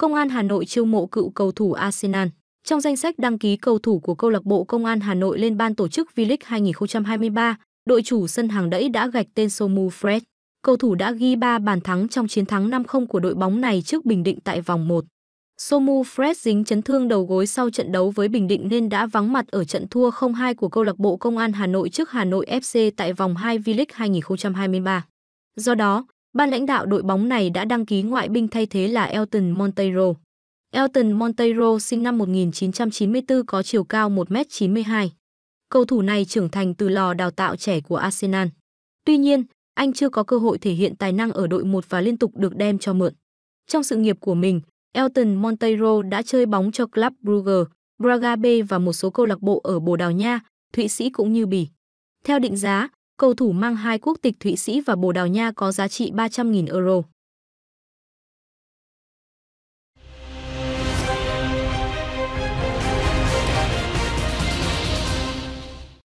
Công an Hà Nội chiêu mộ cựu cầu thủ Arsenal. Trong danh sách đăng ký cầu thủ của câu lạc bộ Công an Hà Nội lên ban tổ chức V-League 2023, đội chủ sân hàng đẫy đã gạch tên Somu Fred. Cầu thủ đã ghi 3 bàn thắng trong chiến thắng 5-0 của đội bóng này trước Bình Định tại vòng 1. Somu Fred dính chấn thương đầu gối sau trận đấu với Bình Định nên đã vắng mặt ở trận thua 0-2 của câu lạc bộ Công an Hà Nội trước Hà Nội FC tại vòng 2 V-League 2023. Do đó, Ban lãnh đạo đội bóng này đã đăng ký ngoại binh thay thế là Elton Monteiro. Elton Monteiro sinh năm 1994 có chiều cao 1m92. Cầu thủ này trưởng thành từ lò đào tạo trẻ của Arsenal. Tuy nhiên, anh chưa có cơ hội thể hiện tài năng ở đội một và liên tục được đem cho mượn. Trong sự nghiệp của mình, Elton Monteiro đã chơi bóng cho Club Brugge, Braga B và một số câu lạc bộ ở Bồ Đào Nha, Thụy Sĩ cũng như Bỉ. Theo định giá, cầu thủ mang hai quốc tịch Thụy Sĩ và Bồ Đào Nha có giá trị 300.000 euro.